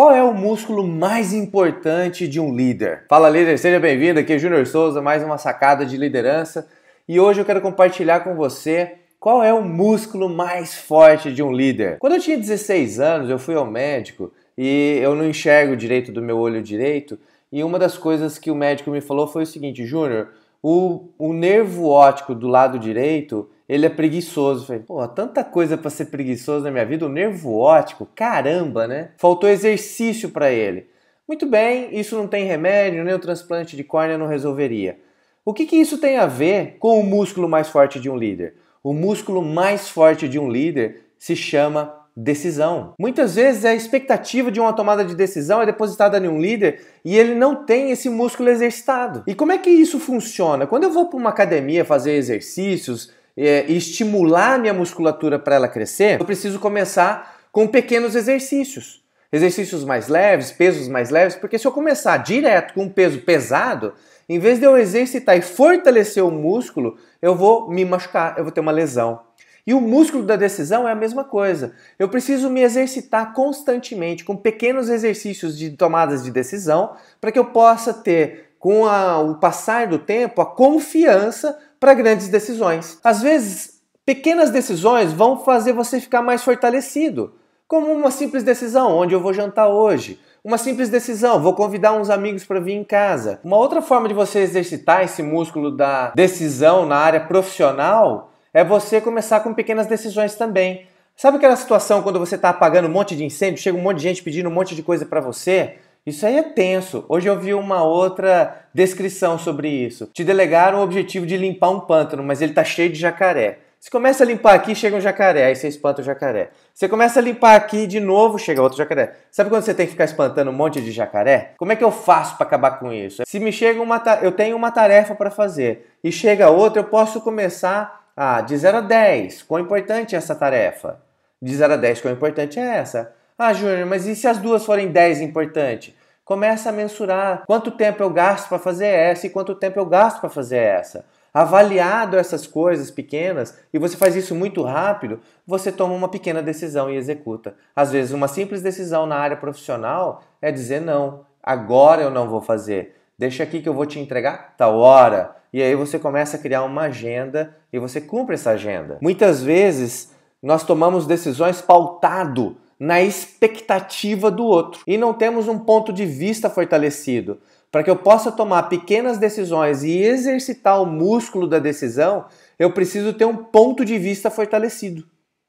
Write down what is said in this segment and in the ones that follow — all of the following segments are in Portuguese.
Qual é o músculo mais importante de um líder? Fala líder, seja bem-vindo. Aqui é Júnior Souza, mais uma sacada de liderança. E hoje eu quero compartilhar com você qual é o músculo mais forte de um líder. Quando eu tinha 16 anos, eu fui ao médico e eu não enxergo direito do meu olho direito. E uma das coisas que o médico me falou foi o seguinte: Júnior, o, o nervo óptico do lado direito ele é preguiçoso, foi. Pô, tanta coisa para ser preguiçoso na minha vida, o nervo ótico, caramba, né? Faltou exercício para ele. Muito bem, isso não tem remédio, nem o transplante de córnea não resolveria. O que, que isso tem a ver com o músculo mais forte de um líder? O músculo mais forte de um líder se chama decisão. Muitas vezes é a expectativa de uma tomada de decisão é depositada em um líder e ele não tem esse músculo exercitado. E como é que isso funciona? Quando eu vou para uma academia fazer exercícios, é, estimular a minha musculatura para ela crescer, eu preciso começar com pequenos exercícios. Exercícios mais leves, pesos mais leves, porque se eu começar direto com um peso pesado, em vez de eu exercitar e fortalecer o músculo, eu vou me machucar, eu vou ter uma lesão. E o músculo da decisão é a mesma coisa. Eu preciso me exercitar constantemente com pequenos exercícios de tomadas de decisão para que eu possa ter com a, o passar do tempo, a confiança para grandes decisões. Às vezes, pequenas decisões vão fazer você ficar mais fortalecido, como uma simples decisão: onde eu vou jantar hoje? Uma simples decisão, vou convidar uns amigos para vir em casa. Uma outra forma de você exercitar esse músculo da decisão na área profissional é você começar com pequenas decisões também. Sabe aquela situação quando você está apagando um monte de incêndio, chega um monte de gente pedindo um monte de coisa para você? Isso aí é tenso. Hoje eu vi uma outra descrição sobre isso. Te delegaram o objetivo de limpar um pântano, mas ele tá cheio de jacaré. Você começa a limpar aqui, chega um jacaré, aí você espanta o jacaré. Você começa a limpar aqui de novo, chega outro jacaré. Sabe quando você tem que ficar espantando um monte de jacaré? Como é que eu faço para acabar com isso? Se me chega uma ta... eu tenho uma tarefa para fazer e chega outra, eu posso começar ah, a de 0 a 10, quão importante é essa tarefa? De 0 a 10, quão importante é essa? Ah, Júnior, mas e se as duas forem 10 importante? Começa a mensurar quanto tempo eu gasto para fazer essa e quanto tempo eu gasto para fazer essa. Avaliado essas coisas pequenas, e você faz isso muito rápido, você toma uma pequena decisão e executa. Às vezes, uma simples decisão na área profissional é dizer não, agora eu não vou fazer. Deixa aqui que eu vou te entregar tal hora. E aí você começa a criar uma agenda e você cumpre essa agenda. Muitas vezes nós tomamos decisões pautado na expectativa do outro e não temos um ponto de vista fortalecido. Para que eu possa tomar pequenas decisões e exercitar o músculo da decisão, eu preciso ter um ponto de vista fortalecido.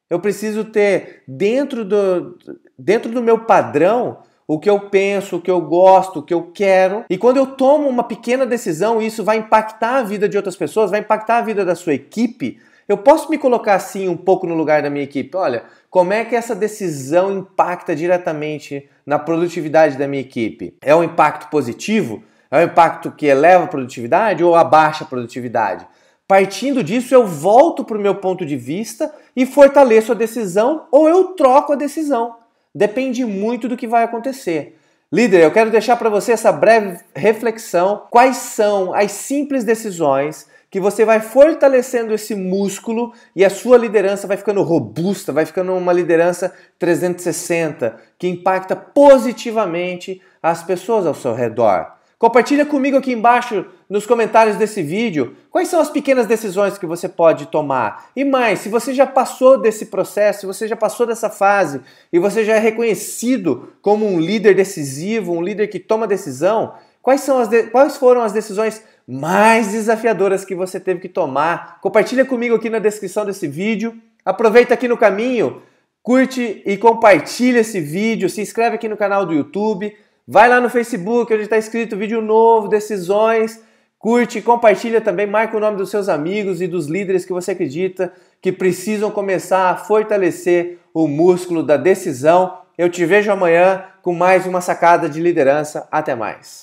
Eu preciso ter dentro do, dentro do meu padrão o que eu penso, o que eu gosto, o que eu quero. E quando eu tomo uma pequena decisão, isso vai impactar a vida de outras pessoas, vai impactar a vida da sua equipe, eu posso me colocar assim um pouco no lugar da minha equipe. Olha, como é que essa decisão impacta diretamente na produtividade da minha equipe? É um impacto positivo? É um impacto que eleva a produtividade ou abaixa a produtividade? Partindo disso, eu volto para o meu ponto de vista e fortaleço a decisão ou eu troco a decisão. Depende muito do que vai acontecer. Líder, eu quero deixar para você essa breve reflexão: quais são as simples decisões que você vai fortalecendo esse músculo e a sua liderança vai ficando robusta, vai ficando uma liderança 360 que impacta positivamente as pessoas ao seu redor. Compartilha comigo aqui embaixo nos comentários desse vídeo quais são as pequenas decisões que você pode tomar. E mais, se você já passou desse processo, se você já passou dessa fase e você já é reconhecido como um líder decisivo, um líder que toma decisão, quais, são as de... quais foram as decisões mais desafiadoras que você teve que tomar. Compartilha comigo aqui na descrição desse vídeo. Aproveita aqui no caminho, curte e compartilha esse vídeo, se inscreve aqui no canal do YouTube, vai lá no Facebook onde está escrito vídeo novo, decisões, curte, compartilha também, marca o nome dos seus amigos e dos líderes que você acredita que precisam começar a fortalecer o músculo da decisão. Eu te vejo amanhã com mais uma sacada de liderança. Até mais.